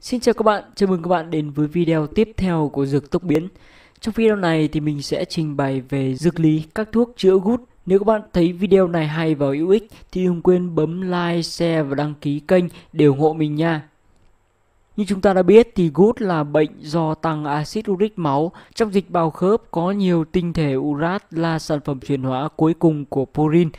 Xin chào các bạn, chào mừng các bạn đến với video tiếp theo của Dược Tốc Biến Trong video này thì mình sẽ trình bày về dược lý các thuốc chữa gút Nếu các bạn thấy video này hay và hữu ích thì đừng quên bấm like, share và đăng ký kênh để ủng hộ mình nha như chúng ta đã biết thì gút là bệnh do tăng axit uric máu. Trong dịch bào khớp có nhiều tinh thể urat là sản phẩm chuyển hóa cuối cùng của purin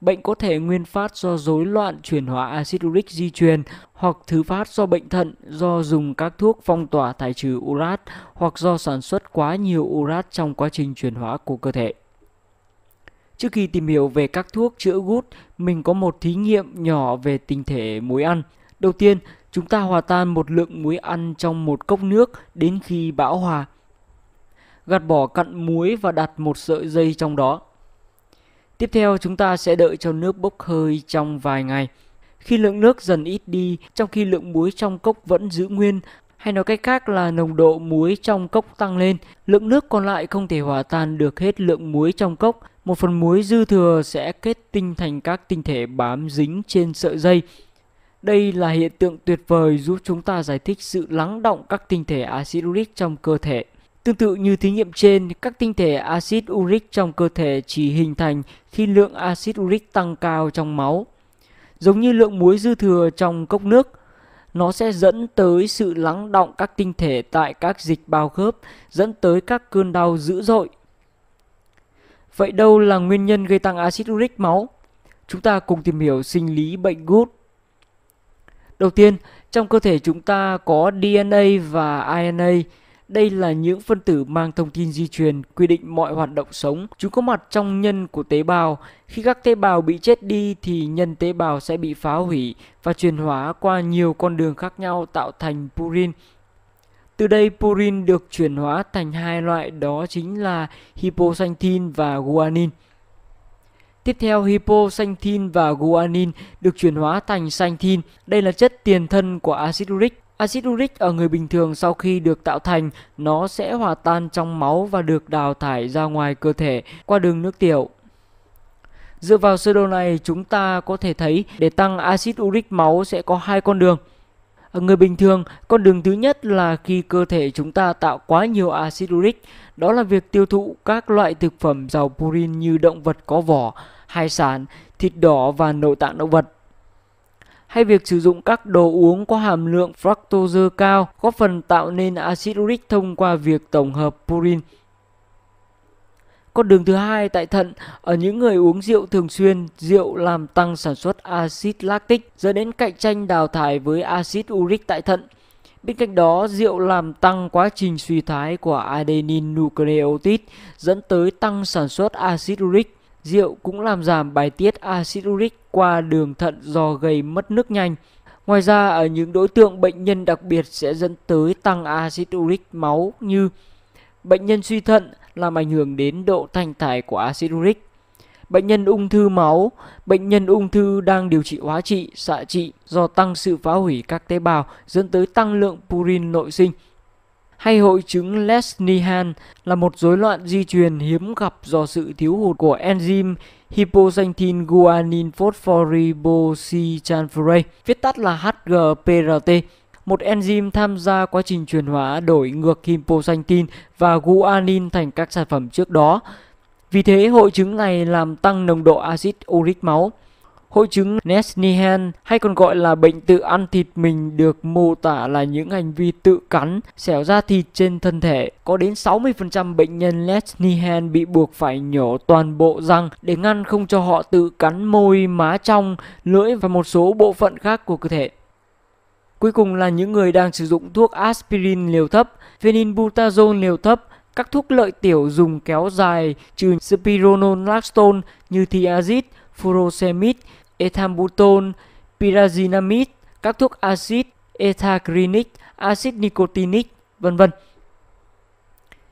Bệnh có thể nguyên phát do rối loạn chuyển hóa axit uric di truyền hoặc thứ phát do bệnh thận do dùng các thuốc phong tỏa thải trừ urat hoặc do sản xuất quá nhiều urat trong quá trình chuyển hóa của cơ thể. Trước khi tìm hiểu về các thuốc chữa gút, mình có một thí nghiệm nhỏ về tinh thể muối ăn. Đầu tiên, chúng ta hòa tan một lượng muối ăn trong một cốc nước đến khi bão hòa. Gạt bỏ cặn muối và đặt một sợi dây trong đó. Tiếp theo chúng ta sẽ đợi cho nước bốc hơi trong vài ngày. Khi lượng nước dần ít đi, trong khi lượng muối trong cốc vẫn giữ nguyên, hay nói cách khác là nồng độ muối trong cốc tăng lên, lượng nước còn lại không thể hòa tan được hết lượng muối trong cốc. Một phần muối dư thừa sẽ kết tinh thành các tinh thể bám dính trên sợi dây. Đây là hiện tượng tuyệt vời giúp chúng ta giải thích sự lắng động các tinh thể axit uric trong cơ thể. Tương tự như thí nghiệm trên, các tinh thể axit uric trong cơ thể chỉ hình thành khi lượng axit uric tăng cao trong máu. Giống như lượng muối dư thừa trong cốc nước, nó sẽ dẫn tới sự lắng động các tinh thể tại các dịch bao khớp, dẫn tới các cơn đau dữ dội. Vậy đâu là nguyên nhân gây tăng axit uric máu? Chúng ta cùng tìm hiểu sinh lý bệnh gút. Đầu tiên, trong cơ thể chúng ta có DNA và RNA đây là những phân tử mang thông tin di truyền quy định mọi hoạt động sống. Chúng có mặt trong nhân của tế bào. Khi các tế bào bị chết đi thì nhân tế bào sẽ bị phá hủy và chuyển hóa qua nhiều con đường khác nhau tạo thành purin. Từ đây purin được chuyển hóa thành hai loại đó chính là hypoxanthin và guanin. Tiếp theo hypoxanthin và guanin được chuyển hóa thành xanthin. Đây là chất tiền thân của axit uric Axit uric ở người bình thường sau khi được tạo thành, nó sẽ hòa tan trong máu và được đào thải ra ngoài cơ thể qua đường nước tiểu. Dựa vào sơ đồ này, chúng ta có thể thấy để tăng axit uric máu sẽ có hai con đường. Ở người bình thường, con đường thứ nhất là khi cơ thể chúng ta tạo quá nhiều axit uric, đó là việc tiêu thụ các loại thực phẩm giàu purin như động vật có vỏ, hải sản, thịt đỏ và nội tạng động vật hay việc sử dụng các đồ uống có hàm lượng fructose cao góp phần tạo nên axit uric thông qua việc tổng hợp purin. Con đường thứ hai tại thận, ở những người uống rượu thường xuyên, rượu làm tăng sản xuất axit lactic dẫn đến cạnh tranh đào thải với axit uric tại thận. Bên cạnh đó, rượu làm tăng quá trình suy thoái của adenine nucleotide dẫn tới tăng sản xuất axit uric. Rượu cũng làm giảm bài tiết axit uric qua đường thận do gây mất nước nhanh. Ngoài ra, ở những đối tượng bệnh nhân đặc biệt sẽ dẫn tới tăng axit uric máu như bệnh nhân suy thận làm ảnh hưởng đến độ thanh thải của axit uric, bệnh nhân ung thư máu, bệnh nhân ung thư đang điều trị hóa trị, xạ trị do tăng sự phá hủy các tế bào dẫn tới tăng lượng purin nội sinh. Hay hội chứng Lesnihan là một rối loạn di truyền hiếm gặp do sự thiếu hụt của enzyme hypoxanthin guanin phosphoribosichanferase, viết tắt là HGPRT, một enzyme tham gia quá trình chuyển hóa đổi ngược hypoxanthin và guanin thành các sản phẩm trước đó. Vì thế, hội chứng này làm tăng nồng độ axit uric máu. Hội chứng Nesnihan hay còn gọi là bệnh tự ăn thịt mình được mô tả là những hành vi tự cắn, xẻo da thịt trên thân thể. Có đến 60% bệnh nhân Nesnihan bị buộc phải nhổ toàn bộ răng để ngăn không cho họ tự cắn môi, má trong, lưỡi và một số bộ phận khác của cơ thể. Cuối cùng là những người đang sử dụng thuốc aspirin liều thấp, phenylbutazone liều thấp, các thuốc lợi tiểu dùng kéo dài trừ spironolactone như thiazid, furosemide, ethambutol, pyrazinamide, các thuốc axit ethagrinic, axit nicotinic, vân vân.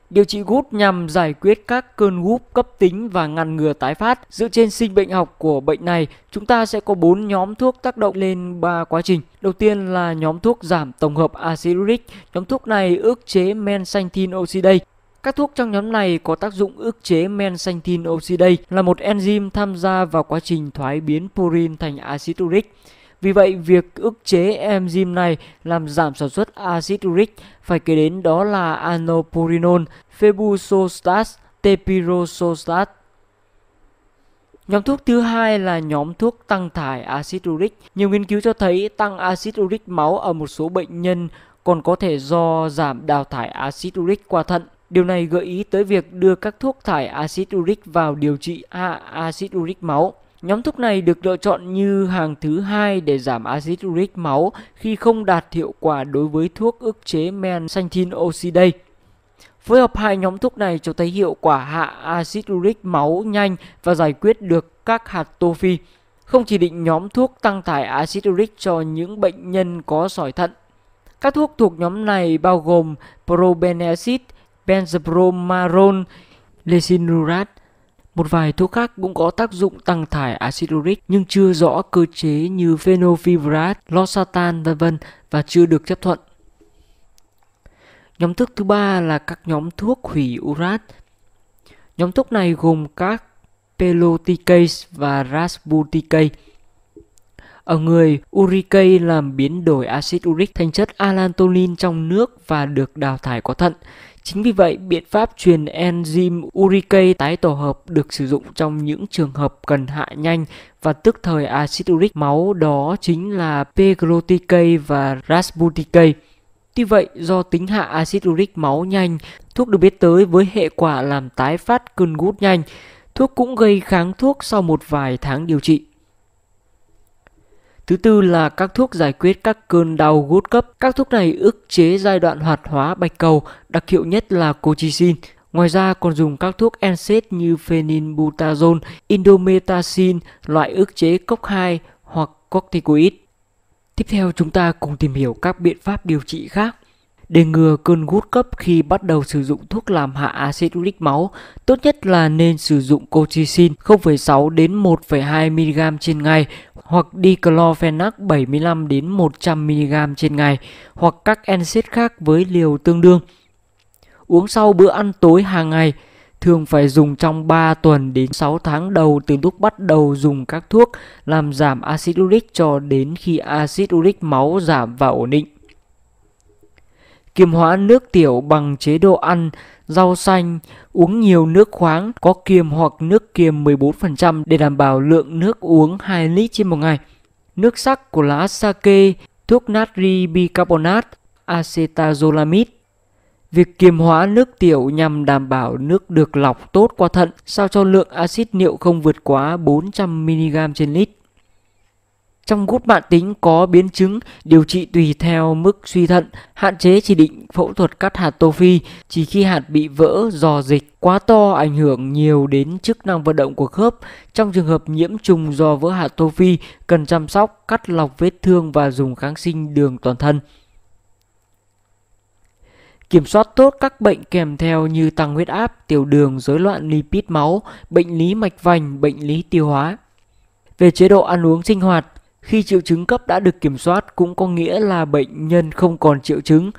Điều trị gút nhằm giải quyết các cơn gút cấp tính và ngăn ngừa tái phát. Dựa trên sinh bệnh học của bệnh này, chúng ta sẽ có 4 nhóm thuốc tác động lên 3 quá trình. Đầu tiên là nhóm thuốc giảm tổng hợp acidic. Nhóm thuốc này ức chế men mensanthine oxidase các thuốc trong nhóm này có tác dụng ức chế men xanh tin oxidase là một enzyme tham gia vào quá trình thoái biến purin thành axit uric. Vì vậy, việc ức chế enzyme này làm giảm sản xuất axit uric phải kể đến đó là anopurinol, febuxostat, tepirosostat. Nhóm thuốc thứ hai là nhóm thuốc tăng thải axit uric. Nhiều nghiên cứu cho thấy tăng axit uric máu ở một số bệnh nhân còn có thể do giảm đào thải axit uric qua thận. Điều này gợi ý tới việc đưa các thuốc thải axit uric vào điều trị hạ axit uric máu. Nhóm thuốc này được lựa chọn như hàng thứ hai để giảm axit uric máu khi không đạt hiệu quả đối với thuốc ức chế men mensanthin oxidase. Phối hợp hai nhóm thuốc này cho thấy hiệu quả hạ axit uric máu nhanh và giải quyết được các hạt tô phi. Không chỉ định nhóm thuốc tăng tải axit uric cho những bệnh nhân có sỏi thận. Các thuốc thuộc nhóm này bao gồm probenecid, benzopromarol, lecinurat. Một vài thuốc khác cũng có tác dụng tăng thải axit uric nhưng chưa rõ cơ chế như phenofibrat, losartan vân vân và chưa được chấp thuận. Nhóm thuốc thứ ba là các nhóm thuốc hủy urat. Nhóm thuốc này gồm các peloticase và rasbuticase. Ở người, uricase làm biến đổi axit uric thành chất allantoin trong nước và được đào thải qua thận. Chính vì vậy, biện pháp truyền enzyme uricase tái tổ hợp được sử dụng trong những trường hợp cần hạ nhanh và tức thời axit uric máu đó chính là pegloticase và rasbuticase. Tuy vậy, do tính hạ axit uric máu nhanh, thuốc được biết tới với hệ quả làm tái phát cơn gút nhanh. Thuốc cũng gây kháng thuốc sau một vài tháng điều trị. Thứ tư là các thuốc giải quyết các cơn đau gút cấp. Các thuốc này ức chế giai đoạn hoạt hóa bạch cầu, đặc hiệu nhất là cochicin. Ngoài ra còn dùng các thuốc NSAID như phenylbutazone, indometacin, loại ức chế COX-2 hoặc corticoid. Tiếp theo chúng ta cùng tìm hiểu các biện pháp điều trị khác. Để ngừa cơn gút cấp khi bắt đầu sử dụng thuốc làm hạ axit uric máu, tốt nhất là nên sử dụng colchicine 0,6 đến 1,2 mg trên ngày hoặc diclofenac 75 đến 100 mg trên ngày hoặc các NSAID khác với liều tương đương. Uống sau bữa ăn tối hàng ngày, thường phải dùng trong 3 tuần đến 6 tháng đầu từ lúc bắt đầu dùng các thuốc làm giảm axit uric cho đến khi axit uric máu giảm và ổn định kiềm hóa nước tiểu bằng chế độ ăn, rau xanh, uống nhiều nước khoáng có kiềm hoặc nước kiềm 14% để đảm bảo lượng nước uống 2 lít trên một ngày. Nước sắc của lá sake, thuốc natri bicarbonate, acetazolamide. Việc kiềm hóa nước tiểu nhằm đảm bảo nước được lọc tốt qua thận sao cho lượng axit niệu không vượt quá 400 mg trên lít. Trong gút mạng tính có biến chứng, điều trị tùy theo mức suy thận, hạn chế chỉ định phẫu thuật cắt hạt tô phi chỉ khi hạt bị vỡ do dịch quá to ảnh hưởng nhiều đến chức năng vận động của khớp. Trong trường hợp nhiễm trùng do vỡ hạt tô phi cần chăm sóc, cắt lọc vết thương và dùng kháng sinh đường toàn thân kiểm soát tốt các bệnh kèm theo như tăng huyết áp, tiểu đường, rối loạn lipid máu, bệnh lý mạch vành, bệnh lý tiêu hóa. Về chế độ ăn uống sinh hoạt, khi triệu chứng cấp đã được kiểm soát cũng có nghĩa là bệnh nhân không còn triệu chứng.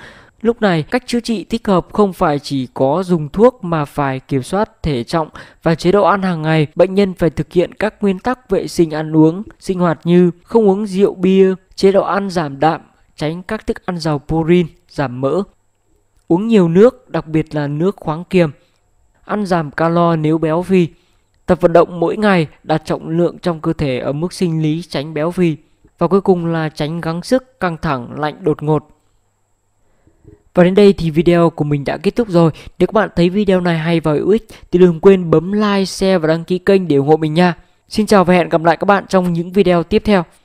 Lúc này, cách chữa trị thích hợp không phải chỉ có dùng thuốc mà phải kiểm soát thể trọng và chế độ ăn hàng ngày. Bệnh nhân phải thực hiện các nguyên tắc vệ sinh ăn uống, sinh hoạt như không uống rượu bia, chế độ ăn giảm đạm, tránh các thức ăn giàu protein, giảm mỡ, uống nhiều nước, đặc biệt là nước khoáng kiềm, ăn giảm calo nếu béo phì, Tập vận động mỗi ngày đạt trọng lượng trong cơ thể ở mức sinh lý tránh béo phì và cuối cùng là tránh gắng sức, căng thẳng, lạnh đột ngột. Và đến đây thì video của mình đã kết thúc rồi. Nếu các bạn thấy video này hay và hữu ích thì đừng quên bấm like, share và đăng ký kênh để ủng hộ mình nha. Xin chào và hẹn gặp lại các bạn trong những video tiếp theo.